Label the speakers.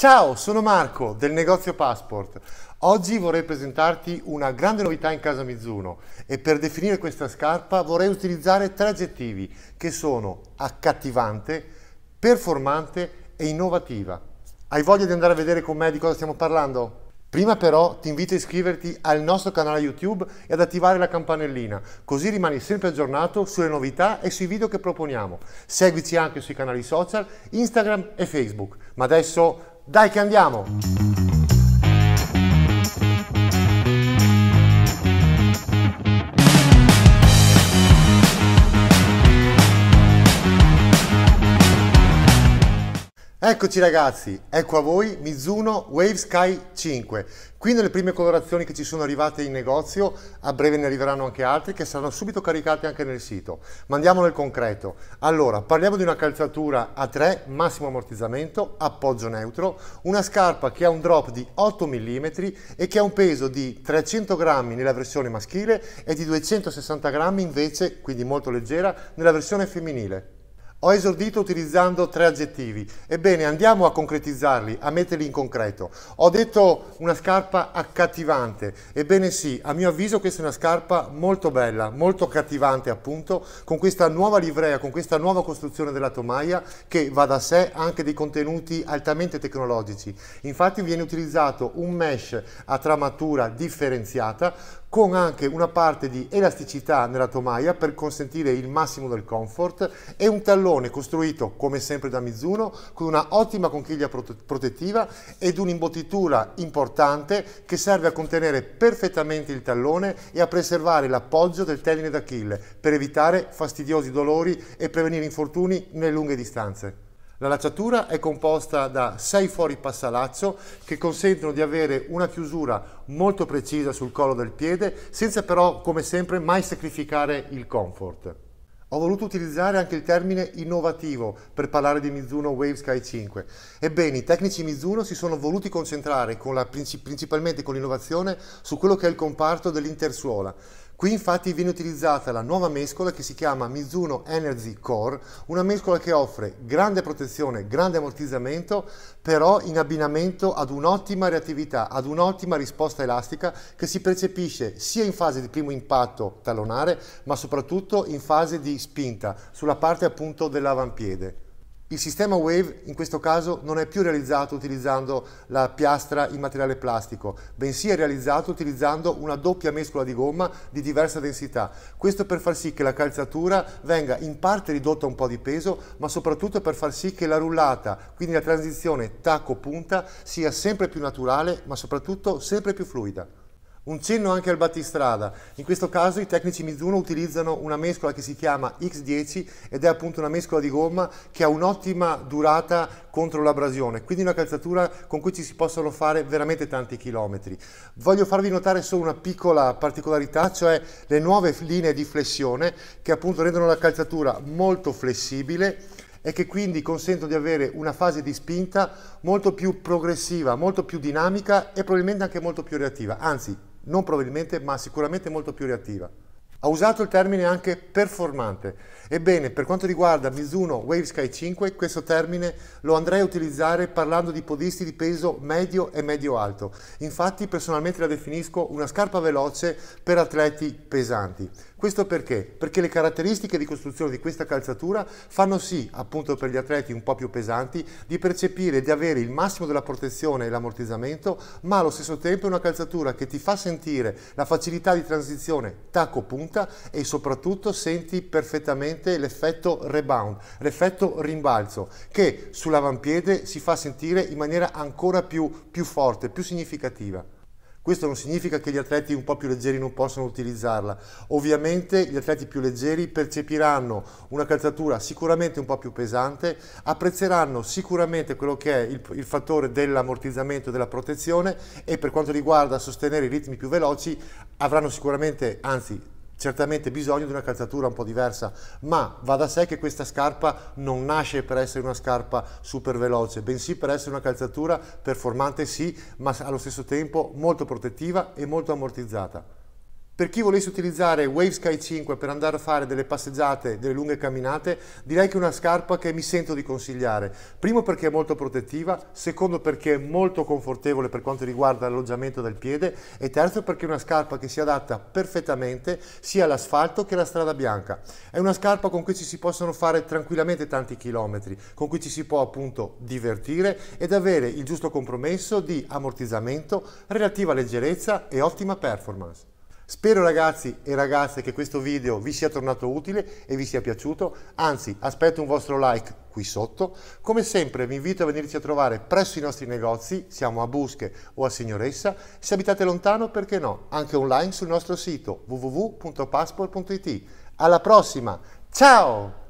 Speaker 1: Ciao, sono Marco del negozio Passport. Oggi vorrei presentarti una grande novità in casa Mizuno e per definire questa scarpa vorrei utilizzare tre aggettivi che sono accattivante, performante e innovativa. Hai voglia di andare a vedere con me di cosa stiamo parlando? Prima però ti invito a iscriverti al nostro canale YouTube e ad attivare la campanellina, così rimani sempre aggiornato sulle novità e sui video che proponiamo. Seguici anche sui canali social, Instagram e Facebook. Ma adesso dai che andiamo! Eccoci ragazzi, ecco a voi Mizuno Wave Sky 5. Qui nelle prime colorazioni che ci sono arrivate in negozio, a breve ne arriveranno anche altre che saranno subito caricate anche nel sito. Ma andiamo nel concreto. Allora, parliamo di una calzatura a 3, massimo ammortizzamento, appoggio neutro, una scarpa che ha un drop di 8 mm e che ha un peso di 300 grammi nella versione maschile e di 260 grammi invece, quindi molto leggera, nella versione femminile. Ho esordito utilizzando tre aggettivi. Ebbene, andiamo a concretizzarli, a metterli in concreto. Ho detto una scarpa accattivante. Ebbene sì, a mio avviso questa è una scarpa molto bella, molto accattivante appunto, con questa nuova livrea, con questa nuova costruzione della tomaia che va da sé anche dei contenuti altamente tecnologici. Infatti viene utilizzato un mesh a tramatura differenziata con anche una parte di elasticità nella tomaia per consentire il massimo del comfort e un tallone costruito come sempre da Mizuno con una ottima conchiglia protettiva ed un'imbottitura importante che serve a contenere perfettamente il tallone e a preservare l'appoggio del tendine d'Achille per evitare fastidiosi dolori e prevenire infortuni nelle lunghe distanze. La lacciatura è composta da 6 fori passalaccio che consentono di avere una chiusura molto precisa sul collo del piede senza però, come sempre, mai sacrificare il comfort. Ho voluto utilizzare anche il termine innovativo per parlare di Mizuno Wave Sky 5. Ebbene, i tecnici Mizuno si sono voluti concentrare con la, principalmente con l'innovazione su quello che è il comparto dell'intersuola Qui infatti viene utilizzata la nuova mescola che si chiama Mizuno Energy Core, una mescola che offre grande protezione, grande ammortizzamento, però in abbinamento ad un'ottima reattività, ad un'ottima risposta elastica che si percepisce sia in fase di primo impatto talonare, ma soprattutto in fase di spinta, sulla parte appunto dell'avampiede. Il sistema Wave in questo caso non è più realizzato utilizzando la piastra in materiale plastico, bensì è realizzato utilizzando una doppia mescola di gomma di diversa densità. Questo per far sì che la calzatura venga in parte ridotta un po' di peso, ma soprattutto per far sì che la rullata, quindi la transizione tacco-punta, sia sempre più naturale, ma soprattutto sempre più fluida. Un cenno anche al battistrada. In questo caso i tecnici Mizuno utilizzano una mescola che si chiama X10 ed è appunto una mescola di gomma che ha un'ottima durata contro l'abrasione, quindi una calzatura con cui ci si possono fare veramente tanti chilometri. Voglio farvi notare solo una piccola particolarità, cioè le nuove linee di flessione che appunto rendono la calzatura molto flessibile e che quindi consentono di avere una fase di spinta molto più progressiva, molto più dinamica e probabilmente anche molto più reattiva, anzi non probabilmente, ma sicuramente molto più reattiva. Ha usato il termine anche performante. Ebbene, per quanto riguarda Mizuno Wave Sky 5, questo termine lo andrei a utilizzare parlando di podisti di peso medio e medio-alto. Infatti, personalmente la definisco una scarpa veloce per atleti pesanti. Questo perché? Perché le caratteristiche di costruzione di questa calzatura fanno sì, appunto per gli atleti un po' più pesanti, di percepire di avere il massimo della protezione e l'ammortizzamento, ma allo stesso tempo è una calzatura che ti fa sentire la facilità di transizione tacco-punta e soprattutto senti perfettamente l'effetto rebound, l'effetto rimbalzo, che sull'avampiede si fa sentire in maniera ancora più, più forte, più significativa. Questo non significa che gli atleti un po' più leggeri non possano utilizzarla. Ovviamente gli atleti più leggeri percepiranno una calzatura sicuramente un po' più pesante, apprezzeranno sicuramente quello che è il, il fattore dell'ammortizzamento e della protezione e per quanto riguarda sostenere i ritmi più veloci avranno sicuramente, anzi certamente bisogno di una calzatura un po' diversa, ma va da sé che questa scarpa non nasce per essere una scarpa super veloce, bensì per essere una calzatura performante sì, ma allo stesso tempo molto protettiva e molto ammortizzata. Per chi volesse utilizzare Wave Sky 5 per andare a fare delle passeggiate, delle lunghe camminate, direi che è una scarpa che mi sento di consigliare. Primo perché è molto protettiva, secondo perché è molto confortevole per quanto riguarda l'alloggiamento del piede e terzo perché è una scarpa che si adatta perfettamente sia all'asfalto che alla strada bianca. È una scarpa con cui ci si possono fare tranquillamente tanti chilometri, con cui ci si può appunto divertire ed avere il giusto compromesso di ammortizzamento, relativa leggerezza e ottima performance. Spero ragazzi e ragazze che questo video vi sia tornato utile e vi sia piaciuto, anzi aspetto un vostro like qui sotto. Come sempre vi invito a venirci a trovare presso i nostri negozi, siamo a Busche o a Signoressa, se abitate lontano perché no, anche online sul nostro sito www.passport.it. Alla prossima, ciao!